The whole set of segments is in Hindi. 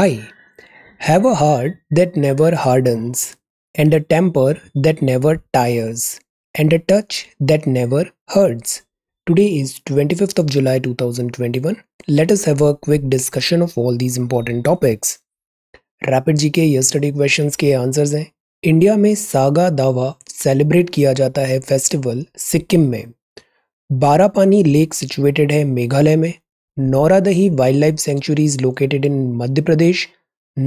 Hi. Have a heart that never hardens, and a temper that never tires, and a touch that never hurts. Today is 25th of July 2021. Let us have a quick discussion of all these important topics. Rapid GK yesterday questions ke answers hain. India mein Saga Dawa celebrate kiya jata hai festival Sikkim mein. Barapani Lake situated hai Meghalaya mein. Nauradehi wild life sanctuary located in Madhya Pradesh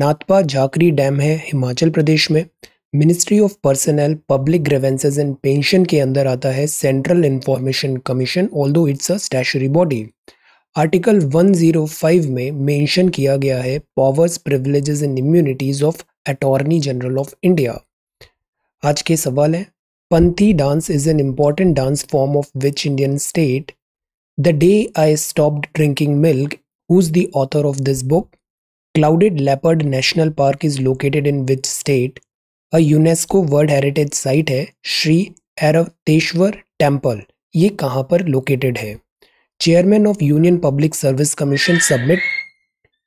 Nathpa Jhakri dam है हिमाचल प्रदेश में ministry of personnel public grievances and pension के अंदर आता है central information commission although it's a statutory body article 105 में मेंशन किया गया है powers privileges and immunities of attorney general of India आज के सवाल हैं Panthi dance is an important dance form of which Indian state The Day I Stopped Drinking Milk, who's the author of this book? Clouded Leopard National Park is located in which state? A UNESCO World Heritage Site hai, Sri Arateshwar Temple. Ye kahan located hai? Chairman of Union Public Service Commission submit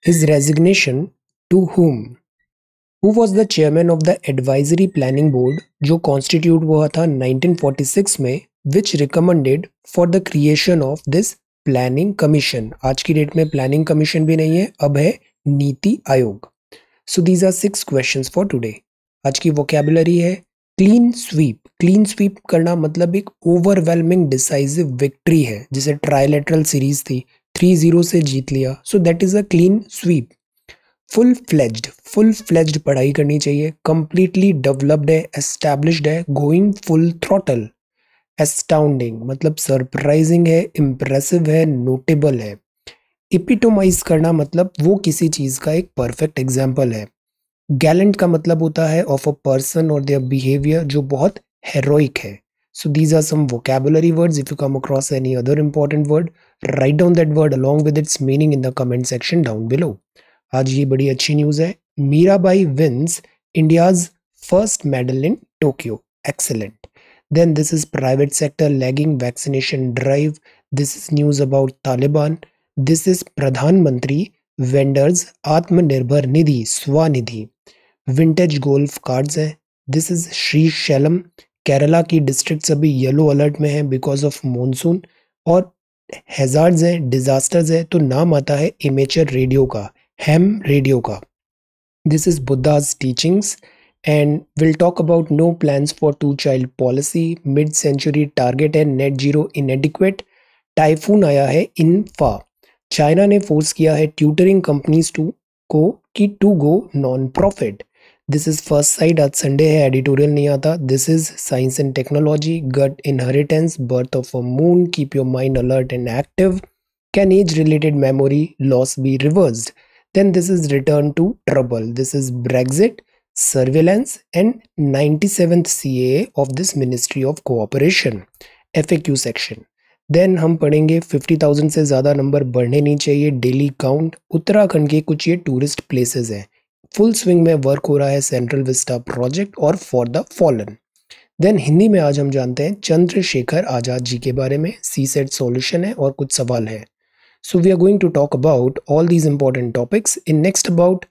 his resignation to whom? Who was the chairman of the advisory planning board jo constitute wo tha 1946 mein which recommended for the creation of this planning commission आज की डेट में प्लानिंग कमीशन भी नहीं है अब है NITI Aayog so these are six question for today आज की वोकेबलरी है क्लीन स्वीप क्लीन स्वीप करना मतलब एक ओवरवेलमिंग डिसाइजिव विक्ट्री है जिसे ट्राइलेटरल सीरीज थी थ्री जीरो से जीत लिया so that is a clean sweep full fledged full fledged पढ़ाई करनी चाहिए कंप्लीटली डेवलप्ड है एस्टेब्लिश्ड है गोइंग फुल थ्रॉटल एस्टाउंडिंग मतलब सरप्राइजिंग है इम्प्रेसिव है नोटेबल है इपिटोमाइज करना मतलब वो किसी चीज़ का एक परफेक्ट एग्जाम्पल है गैलेंट का मतलब होता है ऑफ अ पर्सन और देयर बिहेवियर जो बहुत हेरोइक है so these are some vocabulary words if you come across any other important word write down that word along with its meaning in the comment section down below आज ये बड़ी अच्छी न्यूज़ है Mirabai wins India's first medal in Tokyo excellent Then this is private sector lagging vaccination drive. This is news about Taliban. This is Pradhan Mantri vendors Atmanirbhar Nidhi Swanidhi. vintage golf cards hai this is shri shalam kerala ki districts abhi yellow alert mein hai because of monsoon aur hazards hai disasters hai to naam aata hai amateur radio ka ham radio ka this is buddha's teachings and will talk about no plan for two child policy mid century target है net zero in inadequate typhoon आया है इन फा चाइना ने फोर्स किया है ट्यूटरिंग कंपनीज टू को कि to go non profit this is first side आज संडे है एडिटोरियल नहीं आता this is science and technology gut inheritance birth of a moon keep your mind alert and active can age related memory loss be reversed then this is return to trouble this is Brexit surveillance and 97th CAA of this Ministry of Cooperation FAQ section. Then हम पढ़ेंगे 50,000 से ज़्यादा नंबर बढ़ने नहीं चाहिए डेली काउंट उत्तराखंड के कुछ ये टूरिस्ट प्लेसेस हैं फुल स्विंग में वर्क हो रहा है सेंट्रल विस्टा प्रोजेक्ट और for the fallen then Hindi में आज हम जानते हैं चंद्रशेखर आज़ाद जी के बारे में सी सेट सोल्यूशन है और कुछ सवाल है so we are going to talk about all these important topics in next about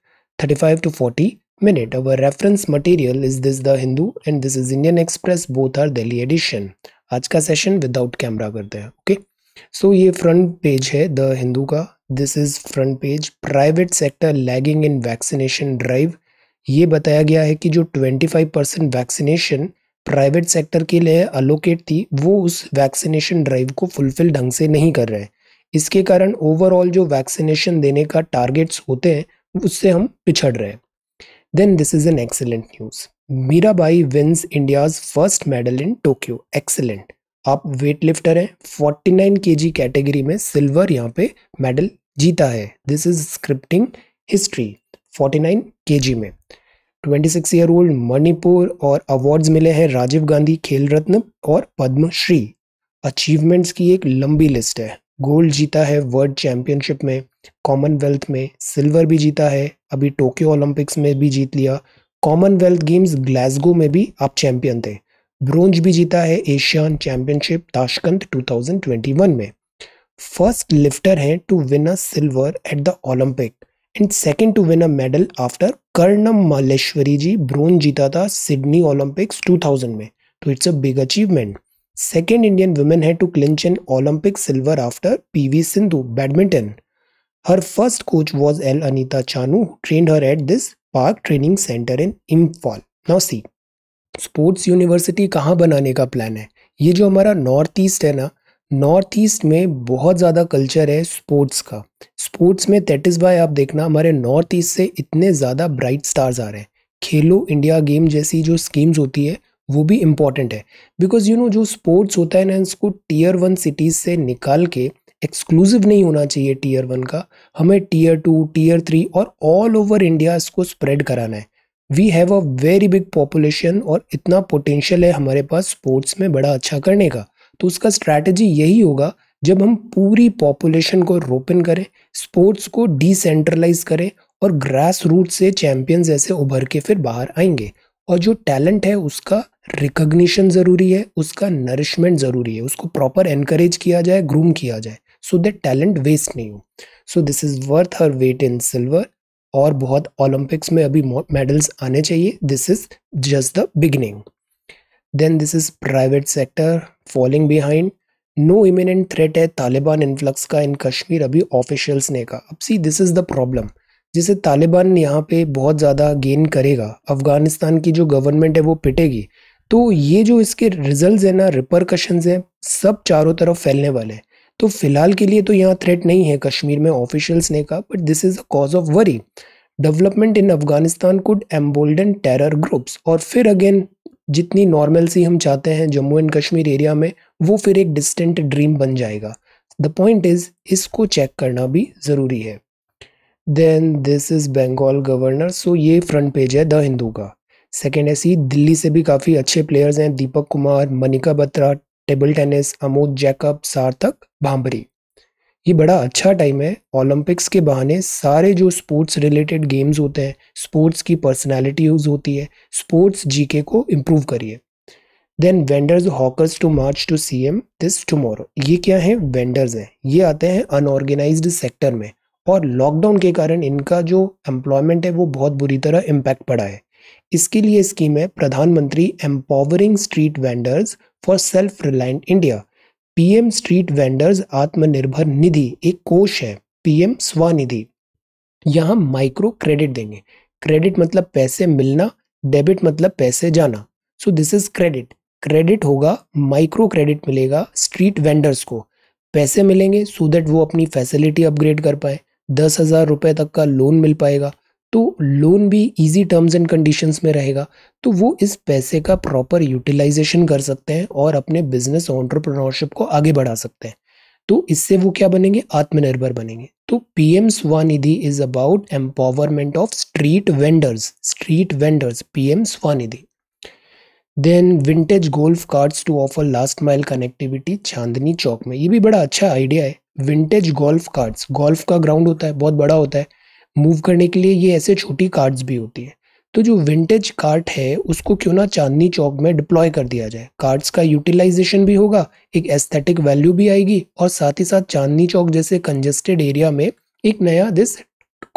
five to forty minute our reference material is this the hindu and this is indian express both are delhi edition आज का सेशन विदाउट कैमरा करते हैं ओके सो ये फ्रंट पेज है द हिंदू का this is front page private sector lagging in vaccination drive ये बताया गया है कि जो 25 परसेंट वैक्सीनेशन प्राइवेट सेक्टर के लिए अलोकेट थी वो उस वैक्सीनेशन ड्राइव को फुलफिल ढंग से नहीं कर रहे हैं इसके कारण ओवरऑल जो वैक्सीनेशन देने का टारगेट्स होते हैं उससे हम पिछड़ रहे हैं then this is an excellent news. Mirabai wins India's first medal in Tokyo. Excellent. आप वेट लिफ्टर हैं 49 केजी कैटेगरी में सिल्वर यहाँ पे मेडल जीता है this is scripting history 49 KG में 26 ईयर ओल्ड मणिपुर और अवार्ड्स मिले हैं राजीव गांधी खेल रत्न और पद्मश्री अचीवमेंट्स की एक लंबी लिस्ट है गोल्ड जीता है वर्ल्ड चैंपियनशिप में कॉमनवेल्थ में सिल्वर भी जीता है अभी टोक्यो ओलंपिक्स में भी जीत लिया कॉमनवेल्थ गेम्स ग्लासगो में भी आप चैंपियन थे ब्रोंज भी जीता है एशियन चैंपियनशिप ताशकंद 2021 में फर्स्ट लिफ्टर हैं to win a silver at the Olympic and second to win a medal after Karnam Malleswari ji bronze जीता था सिडनी ओलंपिक्स 2000 में तो it's a big achievement second Indian women है to clinch an Olympic silver after P Sindhu badminton Her first coach was L. Anita Chanu, who trained her at this Park Training Center in Imphal. Now see, sports university कहाँ बनाने का प्लान है ये जो हमारा नॉर्थ ईस्ट है ना नॉर्थ ईस्ट में बहुत ज़्यादा कल्चर है स्पोर्ट्स का स्पोर्ट्स में दैट इज़ बाय आप देखना हमारे नॉर्थ ईस्ट से इतने ज़्यादा ब्राइट स्टार्स आ रहे हैं खेलो इंडिया गेम जैसी जो स्कीम्स होती है वो भी इम्पॉर्टेंट है बिकॉज यू नो जो स्पोर्ट्स होता है ना इसको टीयर वन सिटीज़ से निकाल के एक्सक्लूसिव नहीं होना चाहिए टीयर वन का हमें टीयर टू टीयर थ्री और ऑल ओवर इंडिया इसको स्प्रेड कराना है we have a very big population और इतना पोटेंशियल है हमारे पास स्पोर्ट्स में बड़ा अच्छा करने का तो उसका स्ट्रैटेजी यही होगा जब हम पूरी पॉपुलेशन को रोपन करें स्पोर्ट्स को डिसेंट्रलाइज करें और ग्रास रूट से चैम्पियंस ऐसे उभर के फिर बाहर आएंगे और जो टैलेंट है उसका रिकग्निशन ज़रूरी है उसका नरिशमेंट ज़रूरी है उसको प्रॉपर एनकरेज किया जाए ग्रूम किया जाए सो दैट टैलेंट वेस्ट नहीं हो so this is worth her weight in silver और बहुत ओलंपिक्स में अभी मेडल्स आने चाहिए this is just the beginning then this is private sector falling behind no imminent threat है तालिबान इन्फ्लक्स का इन कश्मीर अभी ऑफिशियल्स ने कहा अब see this is the problem जिसे तालिबान यहाँ पे बहुत ज़्यादा गेन करेगा अफ़गानिस्तान की जो गवर्नमेंट है वो पिटेगी तो ये जो इसके रिजल्ट हैं ना रिपरकशंस हैं सब चारों तरफ फैलने वाले हैं तो फिलहाल के लिए तो यहाँ थ्रेट नहीं है कश्मीर में ऑफिशियल्स ने कहा but this is a cause of worry development in Afghanistan could embolden terror groups और फिर अगेन जितनी नॉर्मल सी हम चाहते हैं जम्मू एंड कश्मीर एरिया में वो फिर एक डिस्टेंट ड्रीम बन जाएगा द पॉइंट इज इसको चेक करना भी ज़रूरी है then this is Bengal governor so ये फ्रंट पेज है द हिंदू का सेकेंड ऐसी दिल्ली से भी काफ़ी अच्छे प्लेयर्स हैं दीपक कुमार मनिका बत्रा टेबल टेनिस अमोद जैकब सार्थक भांबरी ये बड़ा अच्छा टाइम है ओलंपिक्स के बहाने सारे जो स्पोर्ट्स रिलेटेड गेम्स होते हैं स्पोर्ट्स की पर्सनैलिटी यूज होती है स्पोर्ट्स जीके को इम्प्रूव करिए then vendors hawkers to march to C M this tomorrow ये क्या है वेंडर्स हैं ये आते हैं अनऑर्गेनाइज सेक्टर में और लॉकडाउन के कारण इनका जो एम्प्लॉयमेंट है वो बहुत बुरी तरह इम्पैक्ट पड़ा है इसके लिए स्कीम है Pradhan Mantri empowering street vendors for self reliant India PM street vendors Atmanirbhar Nidhi एक कोष है पीएम स्वनिधि यहाँ माइक्रो क्रेडिट देंगे क्रेडिट मतलब पैसे मिलना डेबिट मतलब पैसे जाना so this is credit credit होगा माइक्रो क्रेडिट मिलेगा स्ट्रीट वेंडर्स को पैसे मिलेंगे सो so दैट वो अपनी फैसिलिटी अपग्रेड कर पाए दस हज़ार रुपए तक का लोन मिल पाएगा तो लोन भी इजी टर्म्स एंड कंडीशंस में रहेगा तो वो इस पैसे का प्रॉपर यूटिलाइजेशन कर सकते हैं और अपने बिजनेस ऑन्टरप्रनोरशिप को आगे बढ़ा सकते हैं तो इससे वो क्या बनेंगे आत्मनिर्भर बनेंगे तो P M Svanidhi is about empowerment of street vendors street vendors P M Svanidhi then vintage golf carts to offer last mile connectivity Chandni Chowk में ये भी बड़ा अच्छा आइडिया है विंटेज गोल्फ कार्ड्स गोल्फ का ग्राउंड होता है बहुत बड़ा होता है मूव करने के लिए ये ऐसे छोटी कार्ड्स भी होती है तो जो विंटेज कार्ट है उसको क्यों ना चांदनी चौक में डिप्लॉय कर दिया जाए कार्ड्स का यूटिलाइजेशन भी होगा एक एस्थेटिक वैल्यू भी आएगी और साथ ही साथ चांदनी चौक जैसे कंजेस्टेड एरिया में एक नया दिस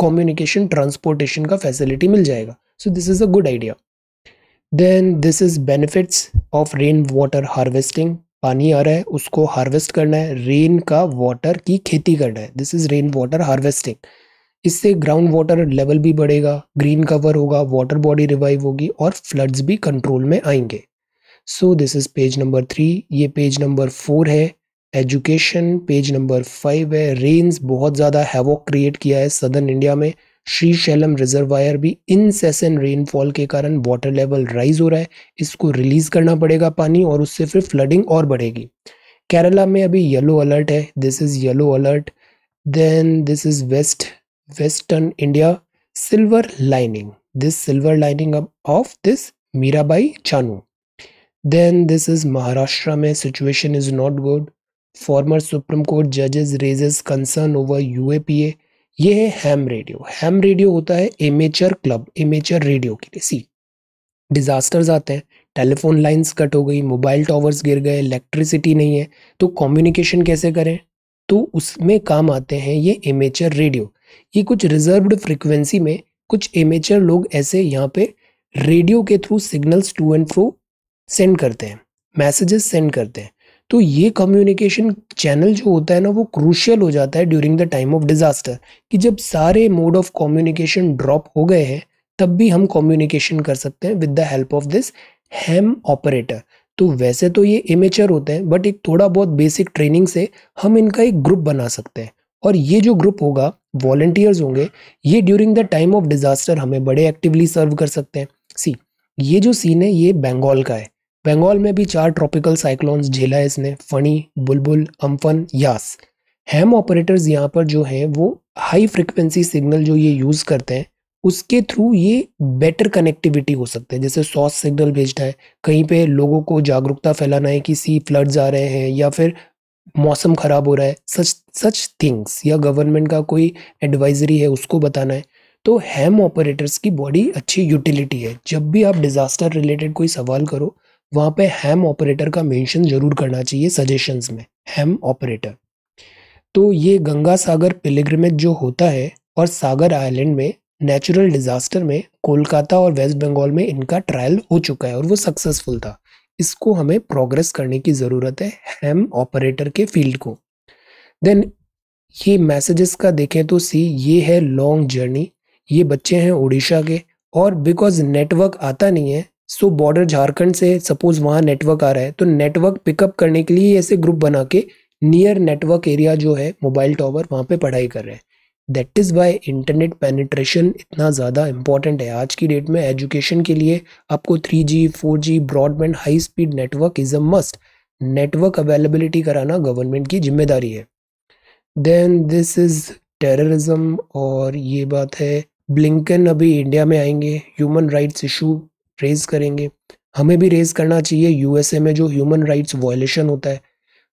कम्युनिकेशन ट्रांसपोर्टेशन का फैसिलिटी मिल जाएगा so this is a good idea then this is benefits of rain water harvesting पानी आ रहा है उसको हार्वेस्ट करना है रेन का वाटर की खेती करना है this is rain water harvesting इससे ग्राउंड वाटर लेवल भी बढ़ेगा ग्रीन कवर होगा वाटर बॉडी रिवाइव होगी और फ्लड्स भी कंट्रोल में आएंगे so this is page number three ये पेज नंबर फोर है एजुकेशन पेज नंबर फाइव है रेन्स बहुत ज़्यादा हैवॉक क्रिएट किया है सदर्न इंडिया में श्री शैलम रिजर्वायर भी इनसेसन रेनफॉल के कारण वाटर लेवल राइज हो रहा है इसको रिलीज़ करना पड़ेगा पानी और उससे फिर फ्लडिंग और बढ़ेगी केरला में अभी येलो अलर्ट है this is yellow alert then this is west western India silver lining this silver lining of this Mirabai Chanu then this is Maharashtra में situation is not good former supreme court जजेस रेजेस कंसर्न ओवर यू ये है हैम रेडियो हैम रेडियो होता है एमेचर क्लब एमेचर रेडियो के लिए सी डिजास्टर्स आते हैं टेलीफोन लाइंस कट हो गई मोबाइल टॉवर्स गिर गए इलेक्ट्रिसिटी नहीं है तो कम्युनिकेशन कैसे करें तो उसमें काम आते हैं ये एमेचर रेडियो ये कुछ रिजर्व्ड फ्रिक्वेंसी में कुछ एमेचर लोग ऐसे यहाँ पे रेडियो के through signals to and fro send करते हैं मैसेजेस सेंड करते हैं तो ये कम्युनिकेशन चैनल जो होता है ना वो क्रूशियल हो जाता है during the time of disaster कि जब सारे मोड ऑफ कम्युनिकेशन ड्रॉप हो गए हैं तब भी हम कम्युनिकेशन कर सकते हैं with the help of this ham operator तो वैसे तो ये इमेचर होते हैं बट एक थोड़ा बहुत बेसिक ट्रेनिंग से हम इनका एक ग्रुप बना सकते हैं और ये जो ग्रुप होगा वॉल्टियर्स होंगे ये during the time of disaster हमें बड़े एक्टिवली सर्व कर सकते हैं सी ये जो सीन है ये बंगाल का है बंगाल में भी चार ट्रॉपिकल साइक्लोन्स झेला है इसने फणी बुलबुल अम्फन यास हैम ऑपरेटर्स यहाँ पर जो हैं वो हाई फ्रिक्वेंसी सिग्नल जो ये यूज़ करते हैं उसके थ्रू ये बेटर कनेक्टिविटी हो सकते हैं जैसे सॉस सिग्नल भेजता है कहीं पे लोगों को जागरूकता फैलाना है कि सी फ्लड्स आ रहे हैं या फिर मौसम ख़राब हो रहा है सच सच थिंग्स या गवर्नमेंट का कोई एडवाइजरी है उसको बताना है तो हैम ऑपरेटर्स की बॉडी अच्छी यूटिलिटी है जब भी आप डिज़ास्टर रिलेटेड कोई सवाल करो वहाँ पे हैम ऑपरेटर का मेंशन ज़रूर करना चाहिए सजेशंस में हैम ऑपरेटर तो ये गंगा सागर पिलिग्रमेज जो होता है और सागर आइलैंड में नेचुरल डिज़ास्टर में कोलकाता और वेस्ट बंगाल में इनका ट्रायल हो चुका है और वो सक्सेसफुल था इसको हमें प्रोग्रेस करने की ज़रूरत है हैम ऑपरेटर के फील्ड को देन ये मैसेजेस का देखें तो सी ये है लॉन्ग जर्नी ये बच्चे हैं उड़ीसा के और बिकॉज नेटवर्क आता नहीं है सो बॉर्डर झारखंड से सपोज वहाँ नेटवर्क आ रहा है तो नेटवर्क पिकअप करने के लिए ऐसे ग्रुप बना के नियर नेटवर्क एरिया जो है मोबाइल टावर वहाँ पे पढ़ाई कर रहे हैं that is why internet penetration इतना ज़्यादा इम्पॉर्टेंट है आज की डेट में एजुकेशन के लिए आपको three G four G broadband high speed network is a must network availability कराना गवर्नमेंट की जिम्मेदारी है देन दिस इज़ टेररिज्म और ये बात है ब्लिंकन अभी इंडिया में आएंगे ह्यूमन राइट्स इशू रेज करेंगे हमें भी रेज करना चाहिए यूएसए में जो ह्यूमन राइट्स वॉयलेशन होता है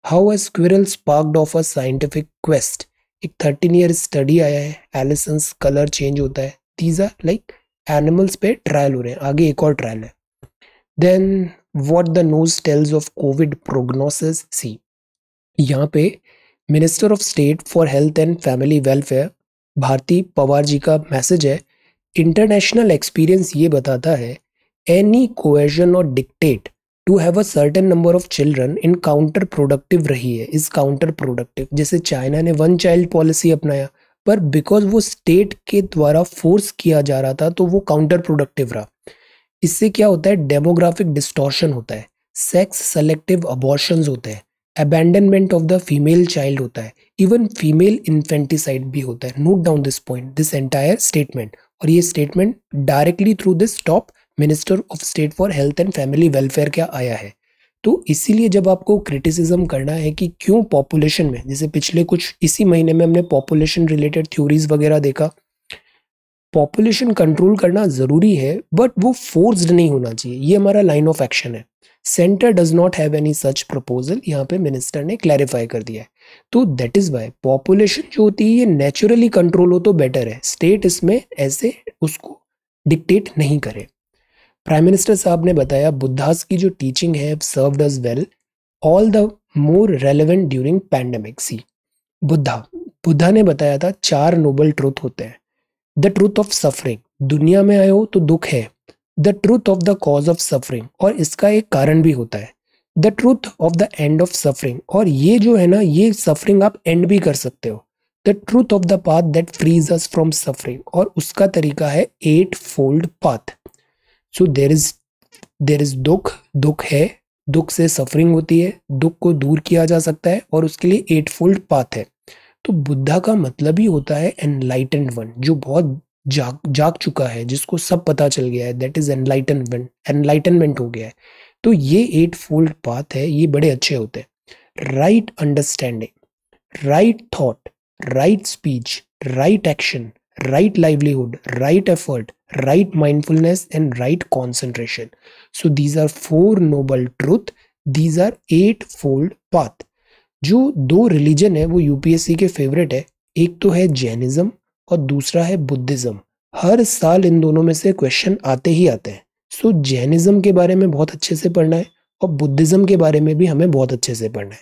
how a squirrel sparked off a scientific quest एक थर्टीन ईयर स्टडी आया है एलिसंस कलर चेंज होता है दीज आर लाइक एनिमल्स पे ट्रायल हो रहे हैं आगे एक और ट्रायल है then what the nose tells of covid prognosis see यहाँ पे minister of state for health and family welfare Bharati Pawar ji का मैसेज है इंटरनेशनल एक्सपीरियंस ये बताता है एनी कोएजन और dictate to have a certain number of children in counterproductive रही है इस काउंटर प्रोडक्टिव जैसे चाइना ने वन चाइल्ड पॉलिसी अपनाया पर बिकॉज वो स्टेट के द्वारा फोर्स किया जा रहा था तो वो काउंटर प्रोडक्टिव रहा इससे क्या होता है डेमोग्राफिक डिस्टॉर्शन होता है सेक्स सेलेक्टिव अबॉर्शन होते हैं abandonment of the female child होता है इवन फीमेल इन्फेंटिसाइड भी होता है note down this point this entire statement और ये statement directly through this top minister of state for health and family welfare क्या आया है तो इसीलिए जब आपको क्रिटिसिज्म करना है कि क्यों पॉपुलेशन में जैसे पिछले कुछ इसी महीने में हमने पॉपुलेशन रिलेटेड थ्योरीज वगैरह देखा पॉपुलेशन कंट्रोल करना ज़रूरी है बट वो फोर्स्ड नहीं होना चाहिए ये हमारा लाइन ऑफ एक्शन है centre does not have any such proposal यहाँ पे मिनिस्टर ने क्लैरिफाई कर दिया है तो दैट इज़ वाई पॉपुलेशन जो होती है ये नेचुरली कंट्रोल हो तो बेटर है स्टेट इसमें ऐसे उसको डिक्टेट नहीं करे प्राइम मिनिस्टर साहब ने बताया बुद्धास की जो टीचिंग है served us well all the more relevant during pandemic see Buddha Buddha ने बताया था चार नोबल ट्रूथ होते हैं द ट्रूथ ऑफ सफरिंग दुनिया में आए हो तो दुख है the truth of the cause of suffering और इसका एक कारण भी होता है the truth of the end of suffering और ये जो है ना ये सफरिंग आप एंड भी कर सकते हो the truth of the path that frees us from suffering और उसका तरीका है eightfold path so there is there is दुख दुख है दुख से सफरिंग होती है दुख को दूर किया जा सकता है और उसके लिए एट फोल्ड पाथ है तो बुद्धा का मतलब ही होता है एनलाइटेंड वन जो बहुत जाग जाग चुका है जिसको सब पता चल गया है दैट इज एनलाइटनमेंट एनलाइटनमेंट हो गया है तो ये एट फोल्ड पाथ है ये बड़े अच्छे होते हैं right understanding right thought right speech right action right livelihood, right effort, right mindfulness, and right concentration. So these are four noble truth. These are eight fold path. जो दो रिलीजन है वो यूपीएससी के फेवरेट है एक तो है जैनिज्म और दूसरा है बुद्धिज्म हर साल इन दोनों में से क्वेश्चन आते ही आते हैं सो जैनिज्म के बारे में बहुत अच्छे से पढ़ना है और बुद्धिज्म के बारे में भी हमें बहुत अच्छे से पढ़ना है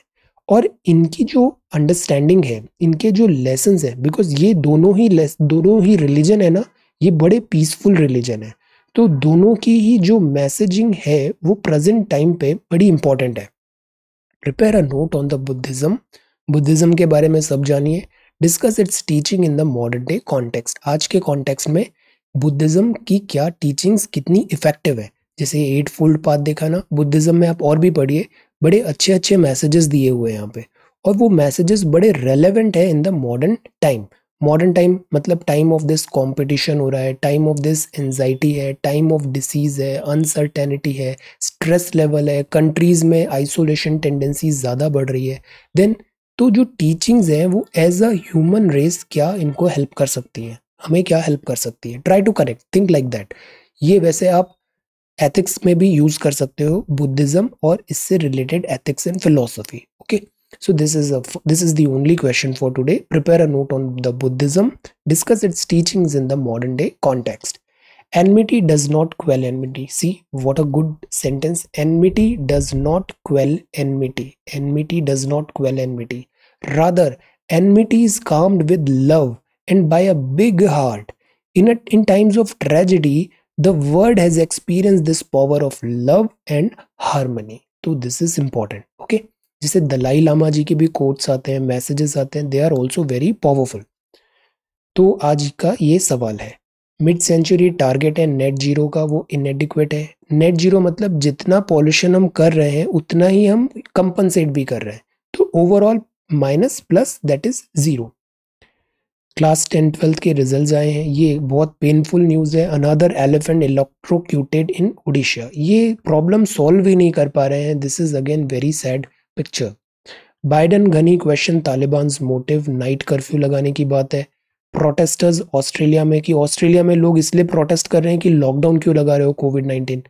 और इनकी जो अंडरस्टैंडिंग है इनके जो लेसन है बिकॉज ये दोनों ही लेस दोनों ही रिलीजन है ना ये बड़े पीसफुल रिलीजन है तो दोनों की ही जो मैसेजिंग है वो प्रेजेंट टाइम पे बड़ी इंपॉर्टेंट है prepare a note on the Buddhism Buddhism के बारे में सब जानिए discuss its teaching in the modern day context आज के कॉन्टेक्स्ट में बुद्धिज़्म की क्या टीचिंग्स कितनी इफेक्टिव है जैसे एट फोल्ड पाथ देखा ना बुद्धिज़्म में आप और भी पढ़िए बड़े अच्छे अच्छे मैसेजेस दिए हुए हैं यहाँ पे और वो मैसेजेस बड़े रेलेवेंट है in the modern time modern time मतलब टाइम ऑफ दिस कंपटीशन हो रहा है टाइम ऑफ दिस एनजाइटी है टाइम ऑफ डिसीज है अनसर्टेनिटी है स्ट्रेस लेवल है कंट्रीज़ में आइसोलेशन टेंडेंसी ज़्यादा बढ़ रही है देन तो जो टीचिंग्स हैं वो एज अ ह्यूमन रेस क्या इनको हेल्प कर सकती हैं हमें क्या हेल्प कर सकती है try to connect think like that ये वैसे आप एथिक्स में भी यूज कर सकते हो बुद्धिज्म और इससे related ethics and philosophy okay so this is this is the only question for today prepare a note on the Buddhism discuss its teachings in the modern day context enmity does not quell enmity see what a good sentence enmity does not quell enmity enmity does not quell enmity rather enmity is calmed with love and by a big heart in in times of tragedy the world has experience this power of love and harmony तो दिस इज इंपॉर्टेंट ओके जैसे दलाई लामा जी के भी कोट्स आते हैं मैसेजेस आते हैं they are also very powerful तो आज का ये सवाल है मिड सेंचुरी टारगेट है नेट जीरो का वो इनएडिक्वेट है नेट जीरो मतलब जितना पॉल्यूशन हम कर रहे हैं उतना ही हम कंपनसेट भी कर रहे हैं तो overall minus plus that is zero class ten twelfth के रिजल्ट आए हैं ये बहुत पेनफुल न्यूज़ है another elephant electrocuted in Orissa ये प्रॉब्लम सॉल्व ही नहीं कर पा रहे हैं this is again very sad picture Biden Ghani question Taliban motive night curfew लगाने की बात है प्रोटेस्टर्स ऑस्ट्रेलिया में कि ऑस्ट्रेलिया में लोग इसलिए प्रोटेस्ट कर रहे हैं कि लॉकडाउन क्यों लगा रहे हो Covid nineteen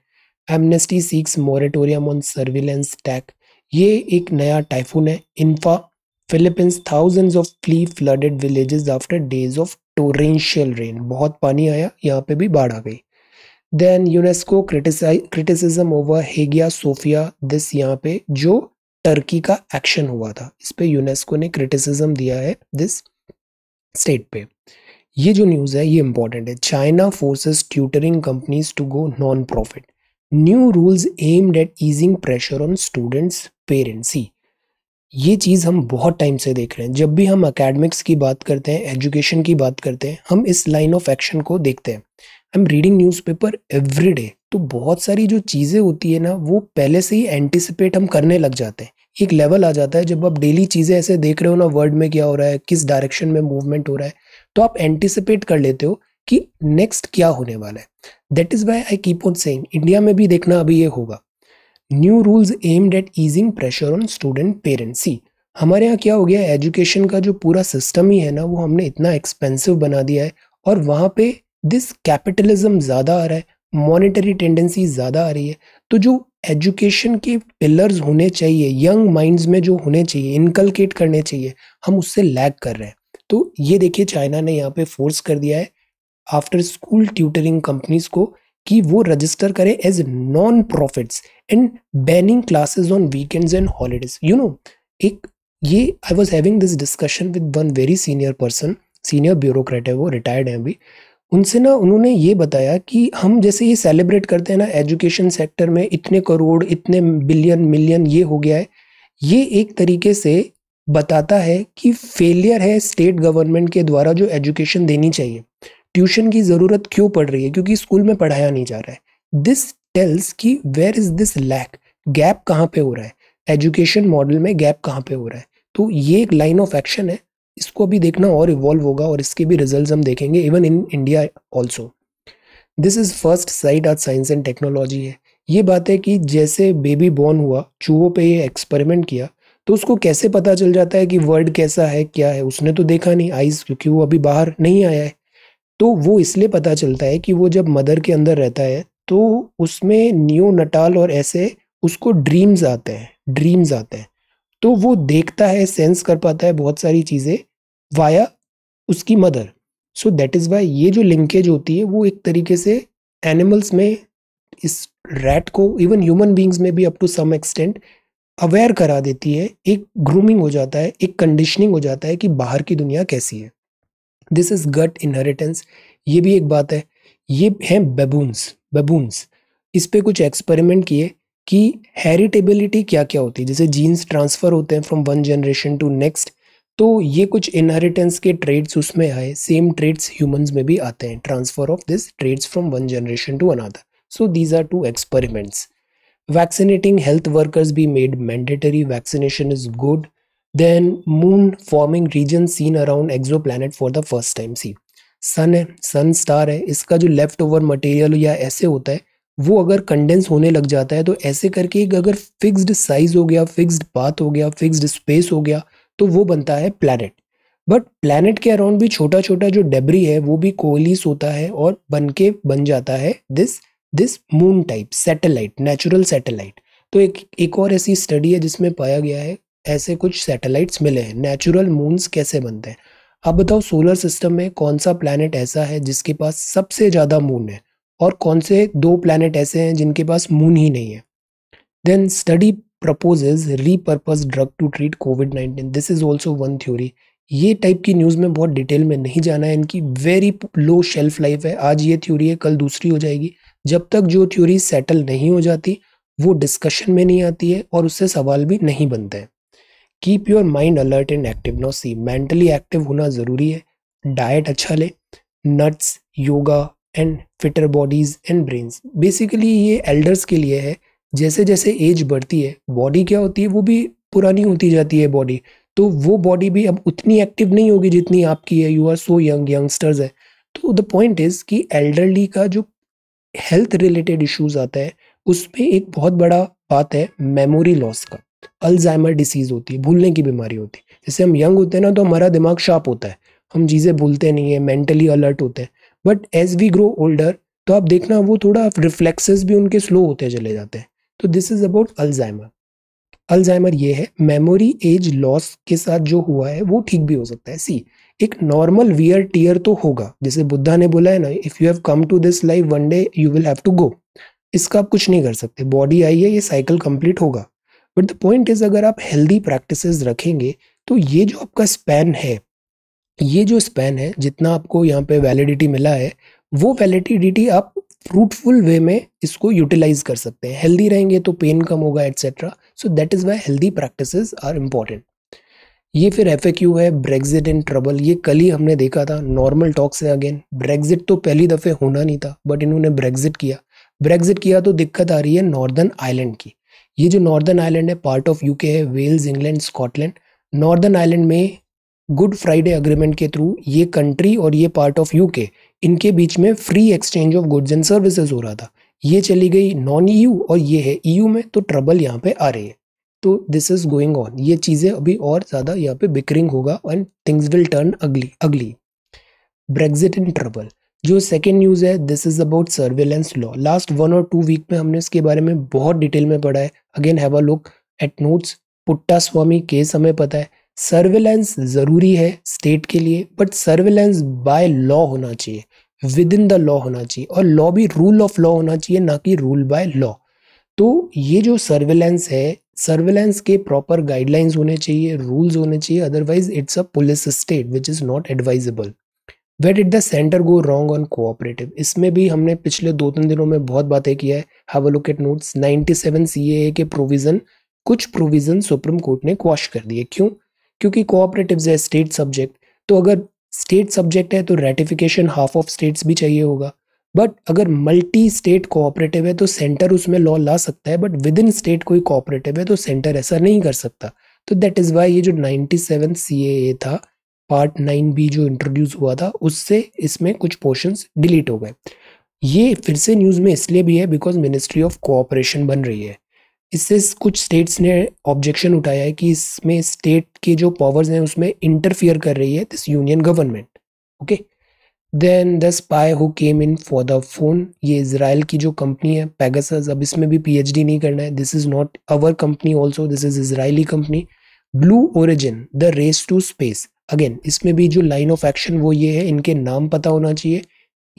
Amnesty seeks moratorium on surveillance tech ये एक नया टाइफून है इन्फा फिलीपींस थाउजेंड्स ऑफ फ्ली flooded villages after days of torrential rain बहुत पानी आया यहाँ पे भी बाढ़ आ गई then UNESCO criticism over Hagia Sophia this यहाँ पे जो टर्की का एक्शन हुआ था इस पे यूनेस्को ने क्रिटिसिज्म दिया है दिस स्टेट पे ये जो न्यूज़ है ये इंपॉर्टेंट है China forces tutoring companies to go non profit new rules aimed at easing pressure on students parents ही ये चीज़ हम बहुत टाइम से देख रहे हैं जब भी हम अकेडमिक्स की बात करते हैं एजुकेशन की बात करते हैं हम इस लाइन ऑफ एक्शन को देखते हैं I am reading newspaper every day तो बहुत सारी जो चीज़ें होती है ना वो पहले से ही एंटिसिपेट हम करने लग जाते हैं एक लेवल आ जाता है जब आप डेली चीज़ें ऐसे देख रहे हो ना वर्ल्ड में क्या हो रहा है किस डायरेक्शन में मूवमेंट हो रहा है तो आप एंटिसिपेट कर लेते हो कि नेक्स्ट क्या होने वाला है that is why I keep on saying India में भी देखना अभी ये होगा new rules aimed at easing pressure on student parents see हमारे यहाँ क्या हो गया एजुकेशन का जो पूरा सिस्टम ही है ना वो हमने इतना एक्सपेंसिव बना दिया है और वहाँ पे दिस कैपिटलिज्म ज़्यादा आ रहा है मॉनेटरी टेंडेंसी ज़्यादा आ रही है तो जो एजुकेशन के पिलर्स होने चाहिए यंग माइंड्स में जो होने चाहिए इनकलकेट करने चाहिए हम उससे लैग कर रहे हैं तो ये देखिए चाइना ने यहाँ पे फोर्स कर दिया है आफ्टर स्कूल ट्यूटरिंग कंपनीज को कि वो रजिस्टर करें as non profits and banning classes on weekends and holidays you know एक ये I was having this discussion with one very senior person senior bureaucrat है वो रिटायर्ड हैं अभी उनसे ना उन्होंने ये बताया कि हम जैसे ये सेलिब्रेट करते हैं ना एजुकेशन सेक्टर में इतने करोड़ इतने बिलियन मिलियन ये हो गया है ये एक तरीके से बताता है कि फेलियर है स्टेट गवर्नमेंट के द्वारा जो एजुकेशन देनी चाहिए ट्यूशन की ज़रूरत क्यों पड़ रही है क्योंकि स्कूल में पढ़ाया नहीं जा रहा है दिस टेल्स कि where is this lack gap कहाँ पे हो रहा है एजुकेशन मॉडल में गैप कहाँ पे हो रहा है तो ये एक लाइन ऑफ एक्शन है इसको अभी देखना और इवॉल्व होगा और इसके भी रिजल्ट हम देखेंगे even in India also this is first side आज साइंस एंड टेक्नोलॉजी है ये बात है कि जैसे बेबी बॉर्न हुआ चूहों पे ये एक्सपेरिमेंट किया तो उसको कैसे पता चल जाता है कि वर्ड कैसा है क्या है उसने तो देखा नहीं आइज क्योंकि वो अभी बाहर नहीं आया है तो वो इसलिए पता चलता है कि वो जब मदर के अंदर रहता है तो उसमें न्यू नटाल और ऐसे उसको ड्रीम्स आते हैं ड्रीम्स आते हैं तो वो देखता है सेंस कर पाता है बहुत सारी चीज़ें वाया उसकी mother so that is why ये जो लिंकेज होती है वो एक तरीके से एनिमल्स में इस रैट को इवन ह्यूमन बींग्स में भी up to some extent aware करा देती है एक ग्रूमिंग हो जाता है एक कंडीशनिंग हो जाता है कि बाहर की दुनिया कैसी है दिस इज गट इनहेरिटेंस ये भी एक बात है ये हैं बेबून्स बेबून्स इस पर कुछ एक्सपेरिमेंट किए कि हेरिटेबिलिटी क्या क्या होती है जैसे जीन्स ट्रांसफ़र होते हैं from one generation to next तो ये कुछ इनहेरिटेंस के ट्रेड्स उसमें आए सेम ट्रेड्स ह्यूमंस में भी आते हैं transfer of this traits from one generation to another so these are two experiments vaccinating health workers भी made mandatory vaccination is good Then moon forming region seen around exoplanet for the first time see. Sun है सन स्टार है इसका जो लेफ्ट ओवर मटेरियल या ऐसे होता है वो अगर कंडेंस होने लग जाता है तो ऐसे करके एक अगर फिक्स्ड साइज हो गया फिक्स्ड पाथ हो गया फिक्स्ड स्पेस हो गया तो वो बनता है प्लैनेट बट प्लैनेट के अराउंड भी छोटा छोटा जो डेबरी है वो भी कोलिस होता है और बन के बन जाता है this this moon type satellite natural satellite तो एक एक और ऐसी स्टडी है जिसमें पाया गया है ऐसे कुछ सैटेलाइट्स मिले हैं नेचुरल मून्स कैसे बनते हैं अब बताओ सोलर सिस्टम में कौन सा प्लानट ऐसा है जिसके पास सबसे ज़्यादा मून है और कौन से दो प्लानट ऐसे हैं जिनके पास मून ही नहीं है then study proposes repurpose drug to treat Covid nineteen this is also one theory ये टाइप की न्यूज़ में बहुत डिटेल में नहीं जाना है इनकी वेरी लो शेल्फ लाइफ है आज ये थ्योरी है कल दूसरी हो जाएगी जब तक जो थ्योरी सेटल नहीं हो जाती वो डिस्कशन में नहीं आती है और उससे सवाल भी नहीं बनते हैं keep your mind alert and active no see mentally active होना ज़रूरी है डाइट अच्छा ले nuts yoga and fitter bodies and brains basically ये एल्डर्स के लिए है जैसे जैसे एज बढ़ती है बॉडी क्या होती है वो भी पुरानी होती जाती है बॉडी तो वो बॉडी भी अब उतनी एक्टिव नहीं होगी जितनी आपकी है you are so young youngsters है तो द पॉइंट इज़ कि एल्डरली का जो हेल्थ रिलेटेड इश्यूज आता है उसमें एक बहुत बड़ा बात है मेमोरी लॉस का अल्जाइमर डिसीज़ होती है भूलने की बीमारी होती है जैसे हम यंग होते हैं ना तो हमारा दिमाग शार्प होता है हम चीज़ें भूलते नहीं है मेंटली अलर्ट होते हैं but as we grow older तो आप देखना वो थोड़ा रिफ्लेक्सेस भी उनके स्लो होते चले जाते हैं तो this is about Alzheimer Alzheimer ये है मेमोरी एज लॉस के साथ जो हुआ है वो ठीक भी हो सकता है सी एक नॉर्मल वियर टीयर तो होगा जैसे बुद्धा ने बोला है ना if you have come to this life one day you will have to go इसका आप कुछ नहीं कर सकते बॉडी आई है ये साइकिल कंप्लीट होगा बट द पॉइंट इज़ अगर आप हेल्दी प्रैक्टिस रखेंगे तो ये जो आपका स्पैन है ये जो स्पैन है जितना आपको यहाँ पे वैलिडिटी मिला है वो वैलिडिटी आप फ्रूटफुल वे में इसको यूटिलाइज कर सकते हैं हेल्दी रहेंगे तो पेन कम होगा etcetera so that is why healthy practice are important ये फिर एफ है ब्रेग्जिट इन ट्रबल ये कल ही हमने देखा था नॉर्मल टॉक्स है अगेन ब्रेग्जिट तो पहली दफ़े होना नहीं था बट इन्होंने ब्रेग्जिट किया ब्रेग्जिट किया तो दिक्कत आ रही है नॉर्दर्न आइलैंड की ये जो नॉर्दर्न आइलैंड है पार्ट ऑफ यूके है Wales England Scotland northern island में गुड फ्राइडे अग्रीमेंट के थ्रू ये कंट्री और ये पार्ट ऑफ यूके इनके बीच में free exchange of goods and services हो रहा था ये चली गई नॉन ईयू और ये है ईयू e में तो ट्रबल यहाँ पे आ रही है तो दिस इज गोइंग ऑन ये चीज़ें अभी और ज़्यादा यहाँ पे बिकरिंग होगा एंड थिंग्स विल टर्न अगली अगली ब्रेग्जिट इन ट्रबल जो सेकेंड न्यूज़ है this is about surveillance law last one और टू वीक में हमने इसके बारे में बहुत डिटेल में पढ़ा है again have a look at notes Puttaswamy case हमें पता है सर्वेलेंस ज़रूरी है स्टेट के लिए बट सर्वेलेंस बाय लॉ होना चाहिए विद इन द लॉ होना चाहिए और लॉ भी रूल ऑफ लॉ होना चाहिए ना कि रूल बाय लॉ तो ये जो सर्वेलेंस है सर्वेलेंस के प्रॉपर गाइडलाइंस होने चाहिए रूल्स होने चाहिए otherwise it's a police state which is not advisable where did the centre go wrong on cooperative इसमें भी हमने पिछले दो तीन दिनों में बहुत बातें किया है have a look at notes 97 CAA के प्रोविजन कुछ प्रोविजन सुप्रीम कोर्ट ने क्वाश कर दिए क्यों क्योंकि कोऑपरेटिव है स्टेट सब्जेक्ट तो अगर स्टेट सब्जेक्ट है तो रेटिफिकेशन हाफ ऑफ स्टेट्स भी चाहिए होगा बट अगर मल्टी स्टेट कोऑपरेटिव है तो सेंटर उसमें लॉ ला सकता है बट विद इन स्टेट कोई कोऑपरेटिव है तो सेंटर ऐसा नहीं कर सकता तो दैट इज़ वाई ये जो 97 सीएए था पार्ट नाइन बी जो इंट्रोड्यूस हुआ था उससे इसमें कुछ पोर्शंस डिलीट हो गए ये फिर से न्यूज़ में इसलिए भी है बिकॉज मिनिस्ट्री ऑफ कोऑपरेशन बन रही है इससे कुछ स्टेट्स ने ऑब्जेक्शन उठाया है कि इसमें स्टेट के जो पावर्स हैं उसमें इंटरफियर कर रही है this union government okay then the spy who came in for the phone ये इसराइल की जो कंपनी है पैगस अब इसमें भी पीएचडी नहीं करना है this is not our company also this is Israeli company Blue Origin the race to space again इसमें भी जो लाइन ऑफ एक्शन वो ये है इनके नाम पता होना चाहिए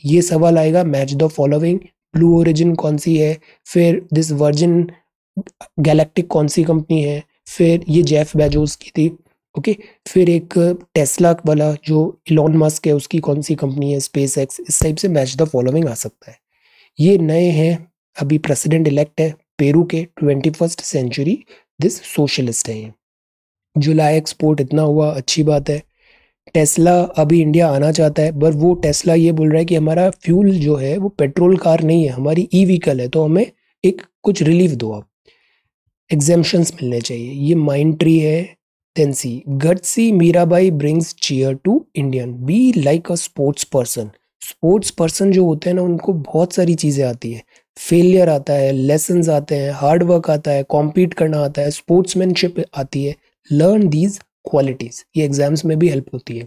ये सवाल आएगा match the following Blue Origin कौन सी है फिर दिस वर्जिन गैलेक्टिक कौन सी कंपनी है फिर ये जेफ बेजोस की थी ओके okay? फिर एक टेस्ला वाला जो इलॉन मस्क है उसकी कौन सी कंपनी है स्पेस एक्स इस टाइप से मैच द फॉलोइंग आ सकता है ये नए हैं अभी प्रेसिडेंट इलेक्ट है पेरू के twenty first century this socialist है ये जुलाई एक्सपोर्ट इतना हुआ अच्छी बात है टेस्ला अभी इंडिया आना चाहता है पर वो टेस्ला ये बोल रहा है कि हमारा फ्यूल जो है वो पेट्रोल कार नहीं है हमारी ई व्हीकल है तो हमें एक कुछ रिलीफ दो आप एग्जेम्पन्स मिलने चाहिए ये माइंड ट्री है तेंसी सी गट सी Mirabai brings cheer to Indian be like a sports person sports person जो होते हैं ना उनको बहुत सारी चीज़ें आती है फेलियर आता है लेसन आते हैं हार्डवर्क आता है कॉम्पीट करना आता है स्पोर्ट्समैनशिप आती है लर्न दीज क्वालिटीज़ ये एग्जाम्स में भी हेल्प होती है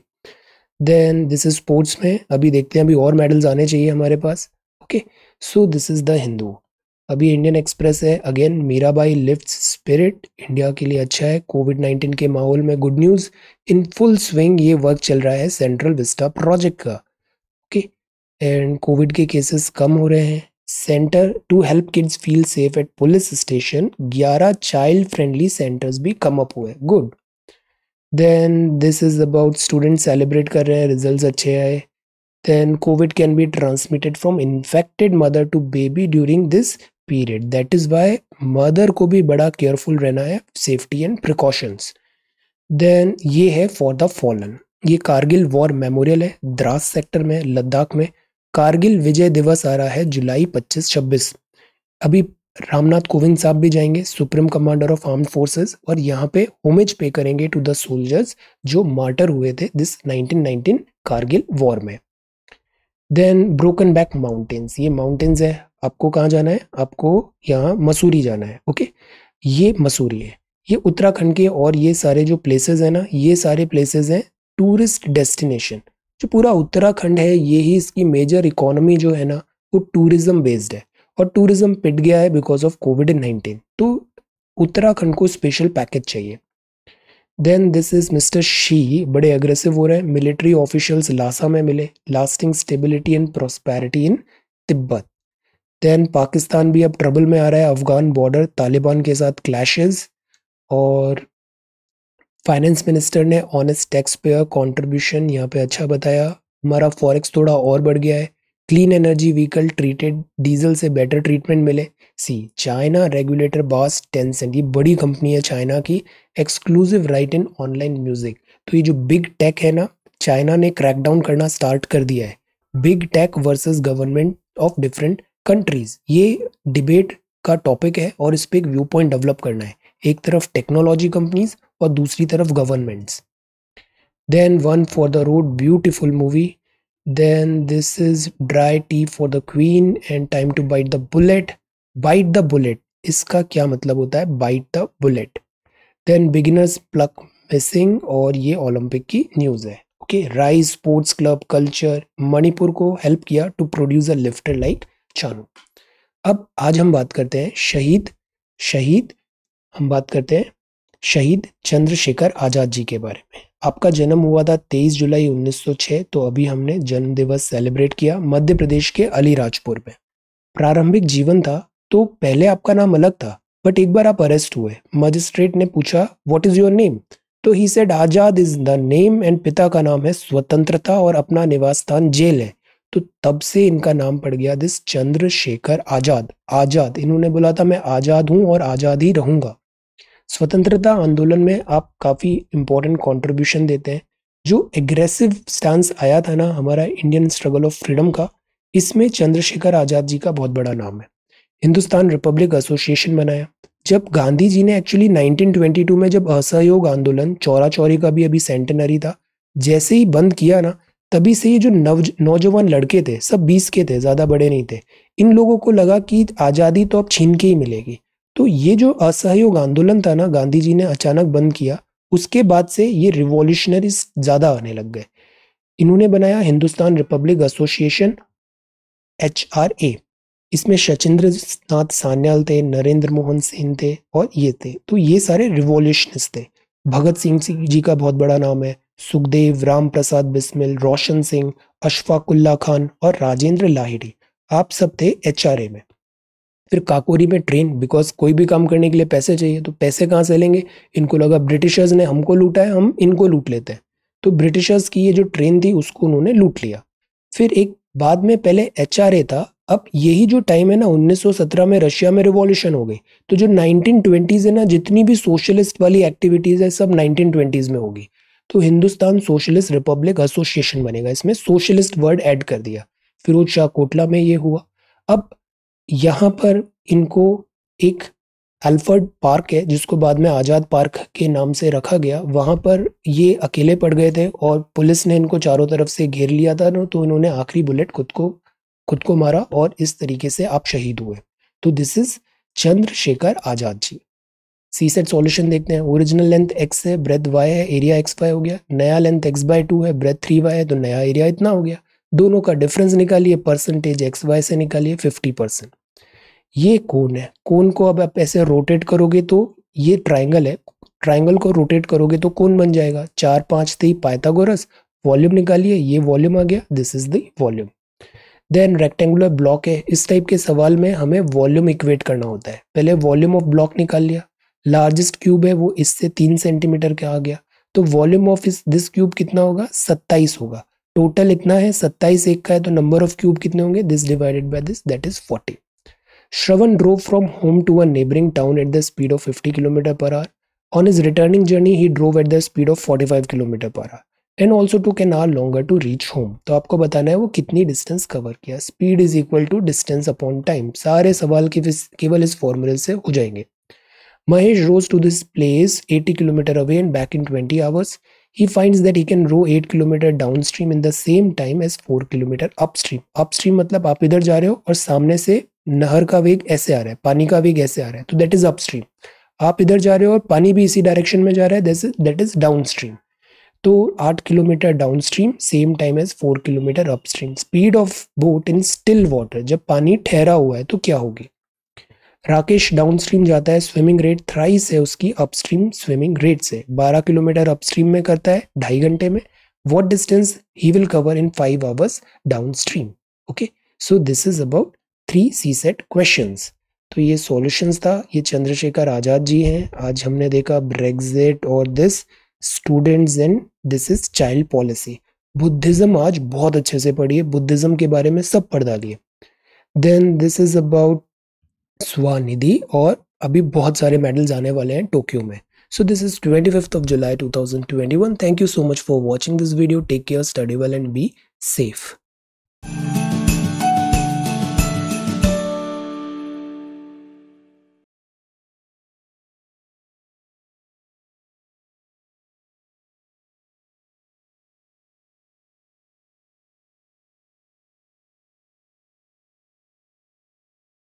देन दिस इज स्पोर्ट्स में अभी देखते हैं अभी और मेडल्स आने चाहिए हमारे पास okay so this is the Hindu अभी इंडियन एक्सप्रेस है again Mirabai lift spirit India के लिए अच्छा है कोविड नाइन्टीन के माहौल में good news in full swing ये वर्क चल रहा है सेंट्रल विस्टा प्रोजेक्ट का ओके एंड कोविड के केसेस कम हो रहे हैं centre to help kids feel safe at police station ग्यारह चाइल्ड फ्रेंडली सेंटर्स भी कम अप हुए good then this is about student celebrate कर रहे हैं रिजल्ट अच्छे आए then Covid can be transmitted from infected mother to baby during this period that is why mother को भी बड़ा केयरफुल रहना है सेफ्टी एंड प्रिकॉशंस देन ये है फॉर द फॉलन ये कारगिल वॉर मेमोरियल है द्रास सेक्टर में लद्दाख में कारगिल विजय दिवस आ रहा है जुलाई 25-26 अभी रामनाथ कोविंद साहब भी जाएंगे supreme commander of arm forces और यहाँ पे होमेज पे करेंगे टू द सोल्जर्स जो मार्टर हुए थे दिस 1919 कारगिल वॉर में देन ब्रोकन बैक माउंटेन्स ये माउंटेन्स है आपको कहाँ जाना है आपको यहाँ मसूरी जाना है ओके ये मसूरी है ये उत्तराखंड के और ये सारे जो प्लेसेस हैं ना ये सारे प्लेसेस हैं टूरिस्ट डेस्टिनेशन जो पूरा उत्तराखंड है ये ही इसकी मेजर इकोनॉमी जो है ना वो टूरिज्म बेस्ड है और टूरिज्म पिट गया है बिकॉज ऑफ कोविड नाइन्टीन तो उत्तराखंड को स्पेशल पैकेज चाहिए then this is mister Xi बड़े अग्रेसिव हो रहे हैं मिलिट्री ऑफिशियल्स लासा में मिले lasting stability and prosperity in Tibet then Pakistan भी अब ट्रबल में आ रहा है अफगान बॉर्डर तालिबान के साथ क्लैशेस और फाइनेंस मिनिस्टर ने ऑनेस्ट टैक्स पेयर कॉन्ट्रीब्यूशन यहाँ पे अच्छा बताया हमारा फॉरेक्स थोड़ा और बढ़ गया है clean energy vehicle treated diesel से बेटर ट्रीटमेंट मिले see China regulator bars Tencent ये बड़ी कंपनी है चाइना की exclusive right in online music तो ये जो बिग टेक है ना चाइना ने क्रैकडाउन करना स्टार्ट कर दिया है big tech versus government of different countries ये डिबेट का टॉपिक है और इस पर एक व्यू पॉइंट डेवलप करना है एक तरफ टेक्नोलॉजी कंपनीज और दूसरी तरफ governments then one for the road beautiful movie then this is dry tea for the queen and time to bite the bullet bite the bullet इसका क्या मतलब होता है bite the bullet then beginners pluck missing और ये ओलंपिक की न्यूज़ है okay rise sports club culture Manipur को हेल्प किया to produce a lifter like Chanu अब आज हम बात करते हैं शहीद शहीद हम बात करते हैं शहीद चंद्रशेखर आज़ाद जी के बारे में आपका जन्म हुआ था 23 जुलाई 1906 तो अभी हमने जन्म दिवस सेलिब्रेट किया मध्य प्रदेश के अलीराजपुर में प्रारंभिक जीवन था तो पहले आपका नाम अलग था बट एक बार आप अरेस्ट हुए मजिस्ट्रेट ने पूछा व्हाट इज योर नेम तो he said Azad is the name and पिता का नाम है स्वतंत्रता और अपना निवास स्थान जेल है तो तब से इनका नाम पड़ गया दिस चंद्रशेखर आजाद आजाद इन्होंने बोला था मैं आजाद हूं और आजाद ही रहूंगा स्वतंत्रता आंदोलन में आप काफ़ी इम्पोर्टेंट कॉन्ट्रीब्यूशन देते हैं जो एग्रेसिव स्टांस आया था ना हमारा इंडियन स्ट्रगल ऑफ फ्रीडम का इसमें चंद्रशेखर आज़ाद जी का बहुत बड़ा नाम है हिंदुस्तान रिपब्लिक एसोसिएशन बनाया जब गांधी जी ने एक्चुअली 1922 में जब असहयोग आंदोलन चौरा चौरी का भी अभी सेंटेनरी था जैसे ही बंद किया ना तभी से ये जो नव नौजवान लड़के थे सब बीस के थे ज़्यादा बड़े नहीं थे इन लोगों को लगा कि आज़ादी तो अब छीन के ही मिलेगी तो ये जो असहयोग आंदोलन था ना गांधी जी ने अचानक बंद किया उसके बाद से ये रिवॉल्यूशनरीज ज़्यादा आने लग गए इन्होंने बनाया Hindustan republic association H R A इसमें शचिंद्र नाथ सान्याल थे नरेंद्र मोहन सिंह थे और ये थे तो ये सारे रिवॉल्यूशनिस्ट थे भगत सिंह जी का बहुत बड़ा नाम है सुखदेव राम प्रसाद बिस्मिल रोशन सिंह अशफाकुल्ला खान और राजेंद्र लाहिड़ी आप सब थे एच में फिर काकोरी में ट्रेन बिकॉज कोई भी काम करने के लिए पैसे चाहिए तो पैसे कहाँ से लेंगे इनको लगा ब्रिटिशर्स ने हमको लूटा है हम इनको लूट लेते हैं तो ब्रिटिशर्स की ये जो ट्रेन थी उसको उन्होंने लूट लिया फिर एक बाद में पहले एच था अब यही जो टाइम है ना 1917 में रशिया में रिवॉल्यूशन हो गई तो जो 1920s है ना जितनी भी सोशलिस्ट वाली एक्टिविटीज़ है सब 1920s में होगी तो हिंदुस्तान सोशलिस्ट रिपब्लिक एसोसिएशन बनेगा इसमें सोशलिस्ट वर्ड ऐड कर दिया फिरोज शाह कोटला में ये हुआ अब यहाँ पर इनको एक अल्फर्ड पार्क है जिसको बाद में आज़ाद पार्क के नाम से रखा गया वहाँ पर ये अकेले पड़ गए थे और पुलिस ने इनको चारों तरफ से घेर लिया था ना तो इन्होंने आखिरी बुलेट खुद को खुद को मारा और इस तरीके से आप शहीद हुए तो this is Chandrashekhar Azad ji CSAT solution देखते हैं ओरिजिनल लेंथ एक्स है ब्रेथ वाई है एरिया एक्स वाई हो गया नया लेंथ एक्स बाय टू है ब्रेथ थ्री वाई है तो नया एरिया इतना हो गया दोनों का डिफरेंस निकालिए परसेंटेज एक्स वाई से निकालिए फिफ्टी परसेंट ये कोन है कोन को अब आप ऐसे रोटेट करोगे तो ये ट्राइंगल है ट्राइंगल को रोटेट करोगे तो कोन बन जाएगा चार पाँच थे पाइथागोरस वॉल्यूम निकालिए ये वॉल्यूम आ गया this is the volume then rectangular block है इस टाइप के सवाल में हमें वॉल्यूम इक्वेट करना होता है पहले वॉल्यूम ऑफ ब्लॉक निकाल लिया लार्जेस्ट क्यूब है वो इससे तीन सेंटीमीटर का आ गया तो वॉल्यूम ऑफ इस दिस क्यूब कितना होगा सत्ताईस होगा टोटल इतना है सत्ताईस एक का है तो नंबर ऑफ क्यूब कितने होंगे this divided by this that is forty Shravan drove from home to a neighbouring town at the speed of fifty kilometre per hour is returning journey he drove at the speed of forty five kilometre per hour and also to can are longer to reach home तो आपको बताना है वो कितनी डिस्टेंस कवर किया speed is equal to distance upon time सारे सवाल केवल इस फॉर्मूले से हो जाएंगे Mahesh rows to this place 80 kilometre away and back in 20 hours he finds that he can row 8 km downstream in the same time as 4 kilometre matlab aap मतलब आप इधर जा रहे हो और सामने से नहर का वेग ऐसे आ रहा है पानी का वेग ऐसे आ रहा है तो दैट इज idhar आप इधर जा रहे हो और पानी भी इसी डायरेक्शन में जा रहा है that is downstream तो आठ kilometre downstream same time as four kilometre upstream speed of boat in still water जब पानी ठहरा हुआ है तो क्या होगी राकेश डाउनस्ट्रीम जाता है स्विमिंग रेट थ्राइस है उसकी अपस्ट्रीम स्विमिंग रेट से 12 किलोमीटर अपस्ट्रीम में करता है ढाई घंटे में what distance he will cover in five hours downstream okay so this is about three CSAT question तो ये सॉल्यूशंस था ये चंद्रशेखर आजाद जी हैं आज हमने देखा ब्रेग्जिट और this students and this is child policy Buddhism आज बहुत अच्छे से पढ़िए बुद्धिज्म के बारे में सब पढ़ डालिए then this is about Svanidhi और अभी बहुत सारे मेडल्स आने वाले हैं टोक्यो में so this is twenty fifth of July two thousand twenty one thank you so much for watching this video take care study well and be safe